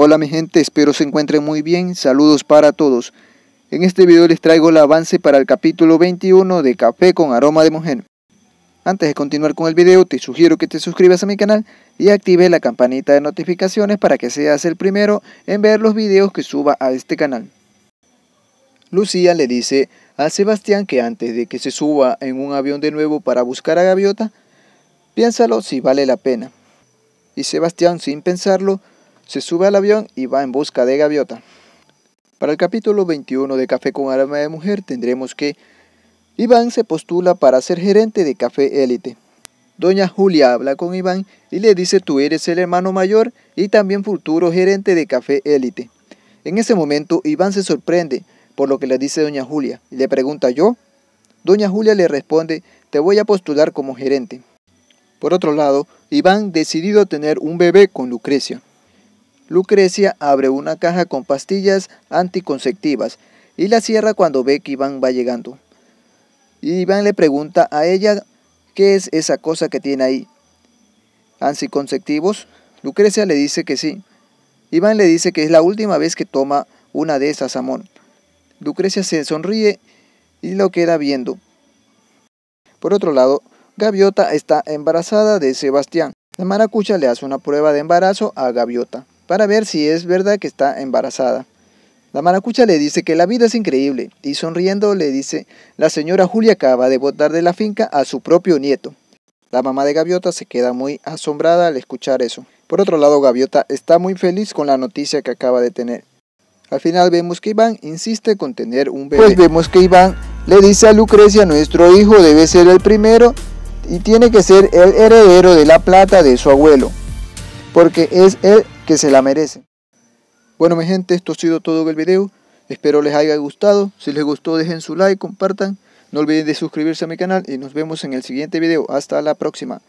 Hola mi gente, espero se encuentren muy bien, saludos para todos. En este video les traigo el avance para el capítulo 21 de Café con Aroma de Mujer. Antes de continuar con el video te sugiero que te suscribas a mi canal y active la campanita de notificaciones para que seas el primero en ver los videos que suba a este canal. Lucía le dice a Sebastián que antes de que se suba en un avión de nuevo para buscar a Gaviota, piénsalo si vale la pena. Y Sebastián sin pensarlo se sube al avión y va en busca de gaviota. Para el capítulo 21 de Café con Arma de Mujer tendremos que Iván se postula para ser gerente de Café Élite. Doña Julia habla con Iván y le dice tú eres el hermano mayor y también futuro gerente de Café Élite. En ese momento Iván se sorprende por lo que le dice Doña Julia y le pregunta yo. Doña Julia le responde te voy a postular como gerente. Por otro lado, Iván decidido tener un bebé con Lucrecia. Lucrecia abre una caja con pastillas anticonceptivas y la cierra cuando ve que Iván va llegando. Iván le pregunta a ella qué es esa cosa que tiene ahí. ¿Anticonceptivos? Lucrecia le dice que sí. Iván le dice que es la última vez que toma una de esas, Amón. Lucrecia se sonríe y lo queda viendo. Por otro lado, Gaviota está embarazada de Sebastián. La maracucha le hace una prueba de embarazo a Gaviota para ver si es verdad que está embarazada. La maracucha le dice que la vida es increíble y sonriendo le dice, la señora Julia acaba de botar de la finca a su propio nieto. La mamá de Gaviota se queda muy asombrada al escuchar eso. Por otro lado, Gaviota está muy feliz con la noticia que acaba de tener. Al final vemos que Iván insiste con tener un bebé. Pues vemos que Iván le dice a Lucrecia, nuestro hijo debe ser el primero y tiene que ser el heredero de la plata de su abuelo, porque es el que se la merecen. Bueno mi gente, esto ha sido todo el video. Espero les haya gustado. Si les gustó dejen su like, compartan. No olviden de suscribirse a mi canal y nos vemos en el siguiente video. Hasta la próxima.